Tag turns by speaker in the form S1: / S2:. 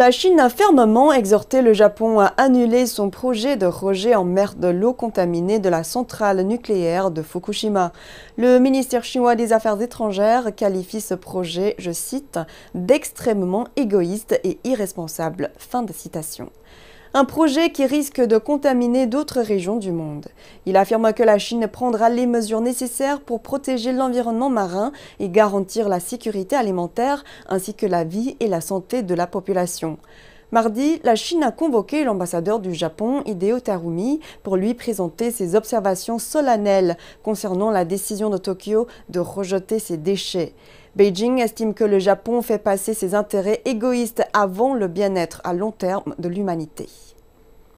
S1: La Chine a fermement exhorté le Japon à annuler son projet de rejet en mer de l'eau contaminée de la centrale nucléaire de Fukushima. Le ministère chinois des Affaires étrangères qualifie ce projet, je cite, d'extrêmement égoïste et irresponsable. Fin de citation un projet qui risque de contaminer d'autres régions du monde. Il affirme que la Chine prendra les mesures nécessaires pour protéger l'environnement marin et garantir la sécurité alimentaire ainsi que la vie et la santé de la population. Mardi, la Chine a convoqué l'ambassadeur du Japon, Hideo Tarumi, pour lui présenter ses observations solennelles concernant la décision de Tokyo de rejeter ses déchets. Beijing estime que le Japon fait passer ses intérêts égoïstes avant le bien-être à long terme de l'humanité.